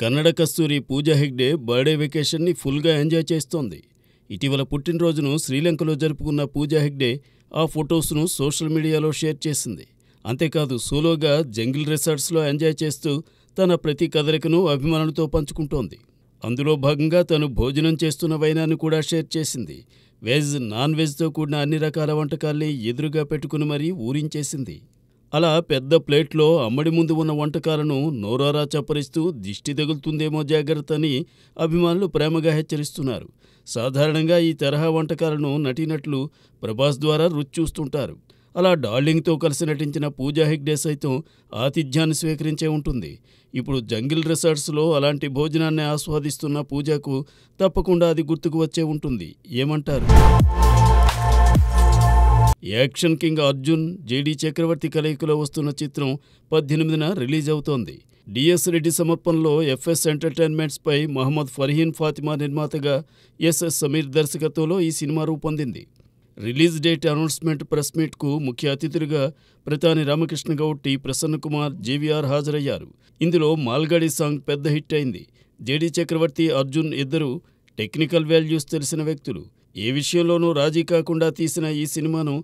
Kannada Kasturi Pooja Hegde birthday వెకేషన్ని ఫుల్గా enjoy చేస్తోంది ఇటీవల పుట్టినరోజును శ్రీలంకలో జరుపుకున్న పూజా హెగ్డే ఆ ఫొటోస్ను సోషల్ మీడియాలో షేర్ చేసింది అంతేకాదు సోలోగా జంగిల్ రిసార్ట్స్లో ఎంజాయ్ చేస్తూ తన ప్రతి కదలికను అభిమానులతో పంచుకుంటోంది అందులో భాగంగా తను భోజనం చేస్తున్న వైనాన్ని కూడా షేర్ చేసింది వెజ్ నాన్ వెజ్తో కూడిన అన్ని రకాల వంటకాల్ని ఎదురుగా పెట్టుకుని మరీ ఊరించేసింది అలా పెద్ద ప్లేట్లో అమ్మడి ముందు ఉన్న వంటకాలను నోరారా చప్పరిస్తూ దిష్టి తగులుతుందేమో జాగ్రత్త అని అభిమానులు ప్రేమగా హెచ్చరిస్తున్నారు సాధారణంగా ఈ తరహా వంటకాలను నటీనట్లు ప్రభాస్ ద్వారా రుచి చూస్తుంటారు అలా డార్లింగ్తో కలిసి నటించిన పూజా హెగ్డే సైతం ఆతిథ్యాన్ని స్వీకరించే ఉంటుంది ఇప్పుడు జంగిల్ రిసార్ట్స్లో అలాంటి భోజనాన్ని ఆస్వాదిస్తున్న పూజాకు తప్పకుండా అది గుర్తుకు వచ్చే ఉంటుంది ఏమంటారు action king Arjun JD Chakravarthy కలయికలో వస్తున్న చిత్రం పద్దెనిమిదిన రిలీజ్ అవుతోంది డిఎస్ రెడ్డి సమర్పణలో ఎఫ్ఎస్ ఎంటర్టైన్మెంట్స్ పై మహమ్మద్ ఫర్హీన్ ఫాతిమా నిర్మాతగా ఎస్ఎస్ సమీర్ దర్శకత్వంలో ఈ సినిమా రూపొందింది రిలీజ్ డేట్ అనౌన్స్మెంట్ ప్రెస్ మీట్కు ముఖ్య అతిథులుగా ప్రతాని రామకృష్ణ గౌడ్ టి ప్రసన్నకుమార్ జీవీఆర్ హాజరయ్యారు ఇందులో మాల్గాడి సాంగ్ పెద్ద హిట్ అయింది జేడి చక్రవర్తి అర్జున్ ఇద్దరు టెక్నికల్ వాల్యూస్ తెలిసిన వ్యక్తులు ఏ విషయంలోనూ రాజీ కాకుండా తీసిన ఈ సినిమాను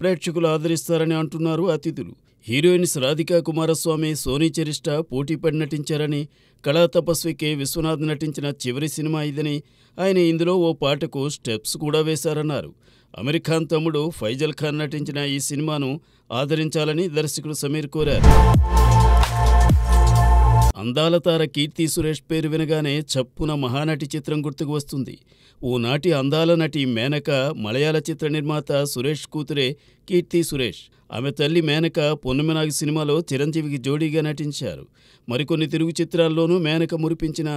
ప్రేక్షకులు ఆదరిస్తారని అంటున్నారు అతిథులు హీరోయిన్స్ రాధికా కుమారస్వామి సోనీ చరిష్ట పోటీపడి నటించారని కళా తపస్వి కె విశ్వనాథ్ నటించిన చివరి సినిమా ఇదని ఆయన ఇందులో ఓ పాటకు స్టెప్స్ కూడా వేశారన్నారు అమీర్ ఖాన్ తమ్ముడు ఫైజల్ ఖాన్ నటించిన ఈ సినిమాను ఆదరించాలని దర్శకుడు సమీర్ కోరారు అందాల తార కీర్తి సురేష్ పేరు వినగానే చప్పున మహానటి చిత్రం గుర్తుకు వస్తుంది ఓనాటి అందాల నటి మేనక మలయాళ చిత్ర నిర్మాత సురేష్ కూతురే కీర్తి సురేష్ ఆమె తల్లి మేనక పొన్నమినాగ్ సినిమాలో చిరంజీవికి జోడీగా నటించారు మరికొన్ని తెలుగు చిత్రాల్లోనూ మేనక మురిపించిన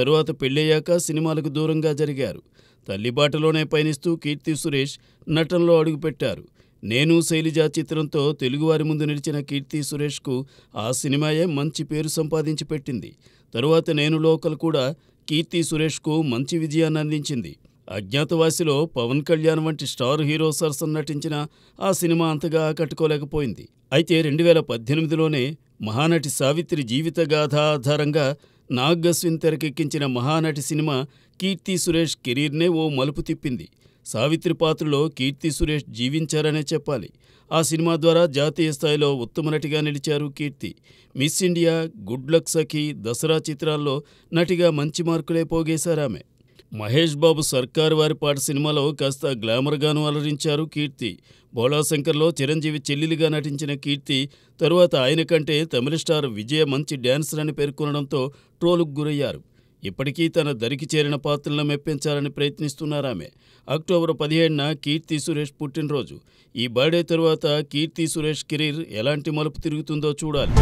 తరువాత పెళ్ళయ్యాక సినిమాలకు దూరంగా జరిగారు తల్లి బాటలోనే పయనిస్తూ కీర్తి సురేష్ నటనలో అడుగుపెట్టారు నేను శైలిజ చిత్రంతో తెలుగువారి ముందు నిలిచిన కీర్తి సురేష్కు ఆ సినిమాయే మంచి పేరు సంపాదించి పెట్టింది తరువాత నేను లోకల్ కూడా కీర్తి సురేష్కు మంచి విజయాన్ని అందించింది అజ్ఞాతవాసిలో పవన్ కళ్యాణ్ వంటి స్టార్ హీరో సరసన నటించిన ఆ సినిమా అంతగా ఆకట్టుకోలేకపోయింది అయితే రెండు వేల పద్దెనిమిదిలోనే మహానటి సావిత్రి గాథ ఆధారంగా నాగస్విన్ తెరకెక్కించిన మహానటి సినిమా కీర్తి సురేష్ కెరీర్నే ఓ మలుపు తిప్పింది సావిత్రి పాత్రలో కీర్తి సురేష్ జీవించారనే చెప్పాలి ఆ సినిమా ద్వారా జాతీయ స్థాయిలో ఉత్తమ నటిగా నిలిచారు Keerthy Miss India Good Luck Sakhi Dasara చిత్రాల్లో నటిగా మంచి మార్కులే పోగేశారామె మహేష్ బాబు సర్కార్ వారి పాట సినిమాలో కాస్త గ్లామర్గాను అలరించారు కీర్తి బోళాశంకర్లో చిరంజీవి చెల్లెలిగా నటించిన కీర్తి తరువాత ఆయన కంటే తమిళ స్టార్ విజయ మంచి డ్యాన్సర్ అని పేర్కొనడంతో ట్రోలుకు గురయ్యారు ఇప్పటికీ తన దరికి చేరిన పాత్రలను మెప్పించాలని ప్రయత్నిస్తున్నారామె అక్టోబర్ పదిహేడున కీర్తి సురేష్ పుట్టినరోజు ఈ బర్త్డే తరువాత కీర్తి సురేష్ కెరీర్ ఎలాంటి మలుపు తిరుగుతుందో చూడాలి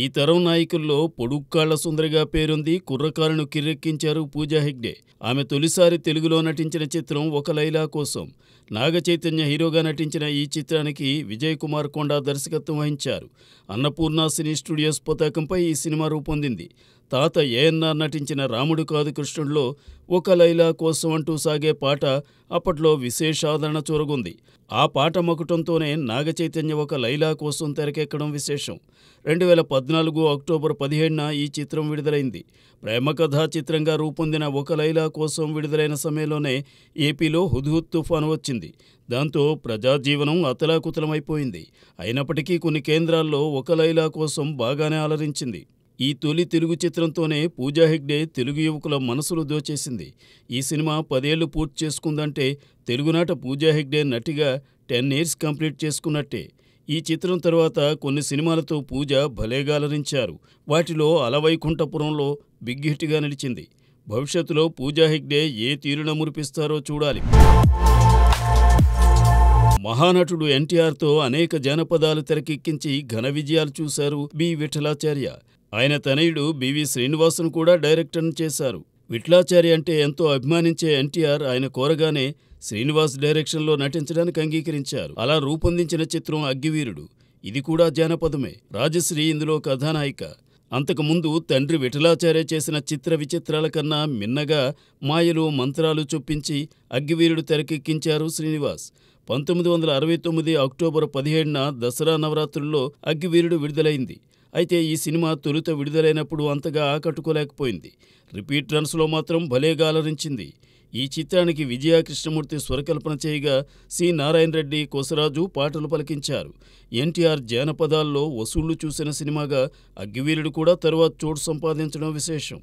ఈ తరం నాయకుల్లో పొడుక్కాళ్ల సుందరిగా పేరుంది కుర్రకారును కిర్రెక్కించారు పూజా హెగ్డే ఆమె తొలిసారి తెలుగులో నటించిన చిత్రం ఒక లైలా కోసం నాగ చైతన్య హీరోగా నటించిన ఈ చిత్రానికి విజయ్ కుమార్ కొండ దర్శకత్వం వహించారు అన్నపూర్ణ సినీ స్టూడియోస్ పతాకంపై ఈ సినిమా రూపొందింది తాత ఏఎన్ఆర్ నటించిన రాముడు కాదు కృష్ణుడిలో ఒక లైలా కోసం అంటూ సాగే పాట అప్పట్లో విశేషాదరణ చూరగుంది ఆ పాట మకుటంతోనే నాగచైతన్య ఒక లైలా కోసం తెరకెక్కడం విశేషం రెండు వేల పద్నాలుగు అక్టోబర్ పదిహేడున ఈ చిత్రం విడుదలైంది ప్రేమ కథా చిత్రంగా రూపొందిన ఒక లైలా కోసం విడుదలైన సమయంలోనే ఏపీలో హుద్హుద్ తుఫాను వచ్చింది దాంతో ప్రజాజీవనం అతలాకుతలమైపోయింది అయినప్పటికీ కొన్ని కేంద్రాల్లో ఒక లైలా కోసం బాగానే అలరించింది ఈ తొలి తెలుగు చిత్రంతోనే పూజా హెగ్డే తెలుగు యువకుల మనసులు దోచేసింది ఈ సినిమా పదేళ్లు పూర్తి చేసుకుందంటే తెలుగునాట పూజా హెగ్డే నటిగా టెన్ ఇయర్స్ కంప్లీట్ చేసుకున్నట్టే ఈ చిత్రం తర్వాత కొన్ని సినిమాలతో పూజ భలేగాలరించారు వాటిలో అలవైకుంఠపురంలో బిగ్ హిట్గా నిలిచింది భవిష్యత్తులో పూజా హెగ్డే ఏ తీరున మురిపిస్తారో చూడాలి మహానటుడు ఎన్టీఆర్తో అనేక జానపదాలు తెరకెక్కించి ఘన విజయాలు చూశారు బి విఠలాచార్య ఆయన తనయుడు బివి శ్రీనివాసును కూడా డైరెక్టర్ను చేశారు విట్లాచారి అంటే ఎంతో అభిమానించే ఎన్టీఆర్ ఆయన కోరగానే శ్రీనివాస్ డైరెక్షన్లో నటించడానికి అంగీకరించారు అలా రూపొందించిన చిత్రం అగ్గివీరుడు ఇది కూడా జానపదమే రాజశ్రీ ఇందులో కథానాయిక అంతకుముందు తండ్రి విఠలాచార్య చేసిన చిత్ర విచిత్రాల కన్నా మిన్నగా మాయలు మంత్రాలు చొప్పించి అగ్గివీరుడు తెరకెక్కించారు శ్రీనివాస్ పంతొమ్మిది వందల అరవై తొమ్మిది అక్టోబర్ పదిహేడున దసరా నవరాత్రుల్లో అగ్గివీరుడు విడుదలైంది అయితే ఈ సినిమా తొలుత విడుదలైనప్పుడు అంతగా ఆకట్టుకోలేకపోయింది రిపీట్ రన్స్లో మాత్రం భలేగా అలరించింది ఈ చిత్రానికి విజయ కృష్ణమూర్తి స్వరకల్పన చేయగా సి నారాయణ రెడ్డి కోసరాజు పాటలు పలికించారు ఎన్టీఆర్ జానపదాల్లో వసూళ్లు చూసిన సినిమాగా అగ్గివీరుడు కూడా తరువాత చోటు సంపాదించడం విశేషం